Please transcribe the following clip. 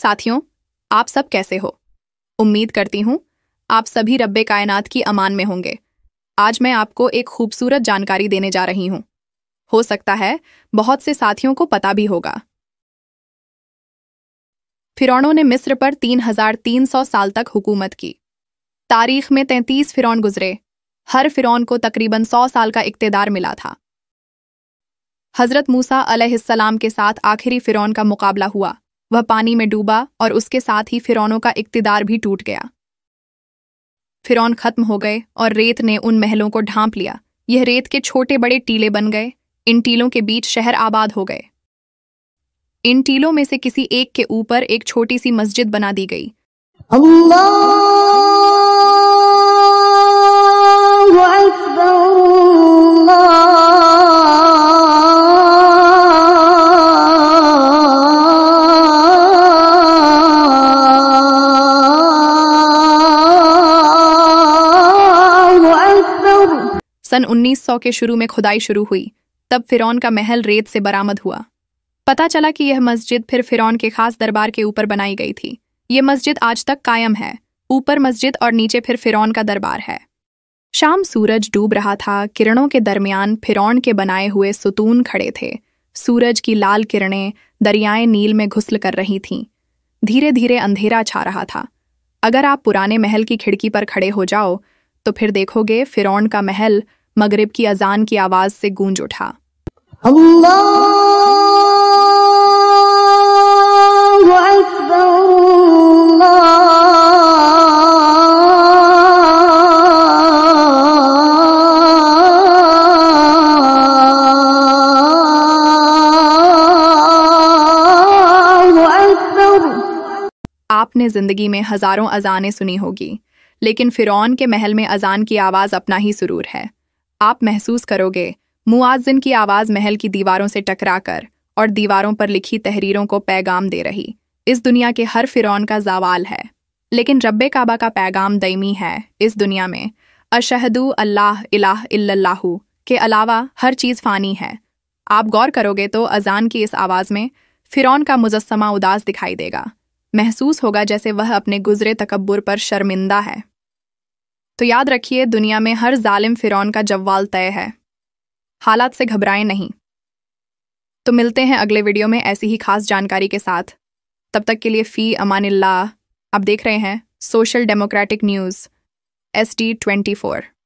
साथियों आप सब कैसे हो उम्मीद करती हूँ आप सभी रब्बे कायनात की अमान में होंगे आज मैं आपको एक खूबसूरत जानकारी देने जा रही हूँ हो सकता है बहुत से साथियों को पता भी होगा फिरौनों ने मिस्र पर 3,300 साल तक हुकूमत की तारीख में 33 फिरौन गुजरे हर फिरौन को तकरीबन 100 साल का इकतेदार मिला था हजरत मूसा अलैहिस्सलाम के साथ आखिरी फिरौन का मुकाबला हुआ वह पानी में डूबा और उसके साथ ही फिरौनों का इकतदार भी टूट गया फिरौन खत्म हो गए और रेत ने उन महलों को ढांप लिया यह रेत के छोटे बड़े टीले बन गए इन टीलों के बीच शहर आबाद हो गए इन टीलों में से किसी एक के ऊपर एक छोटी सी मस्जिद बना दी गई अल्लाह सन 1900 के शुरू में खुदाई शुरू हुई तब फिरौन का महल रेत से बरामद हुआ पता चला कि यह मस्जिद फिर फिरौन के खास दरबार के ऊपर बनाई गई थी यह मस्जिद आज तक कायम है ऊपर मस्जिद और नीचे फिर फिरौन का दरबार है शाम सूरज डूब रहा था किरणों के दरमियान फिरौन के बनाए हुए सुतून खड़े थे सूरज की लाल किरणें दरियाए नील में घुसल कर रही थीं धीरे धीरे अंधेरा छा रहा था अगर आप पुराने महल की खिड़की पर खड़े हो जाओ तो फिर देखोगे फिरौन का महल मगरिब की अजान की आवाज से गूंज उठा आपने जिंदगी में हजारों अजानें सुनी होगी लेकिन फिरौन के महल में अजान की आवाज अपना ही सुरूर है आप महसूस करोगे मुआजिन की आवाज़ महल की दीवारों से टकराकर और दीवारों पर लिखी तहरीरों को पैगाम दे रही इस दुनिया के हर फिरौन का जावाल है लेकिन रब्बे काबा का पैगाम दईमी है इस दुनिया में अशहदु अल्लाह इलाह इल्लाहू के अलावा हर चीज़ फ़ानी है आप गौर करोगे तो अजान की इस आवाज़ में फिरौन का मुजस्मा उदास दिखाई देगा महसूस होगा जैसे वह अपने गुजरे तकबर पर शर्मिंदा है तो याद रखिए दुनिया में हर जालिम फिरौन का जवाल तय है हालात से घबराएं नहीं तो मिलते हैं अगले वीडियो में ऐसी ही खास जानकारी के साथ तब तक के लिए फ़ी अमानिल्ला आप देख रहे हैं social democratic news S D twenty four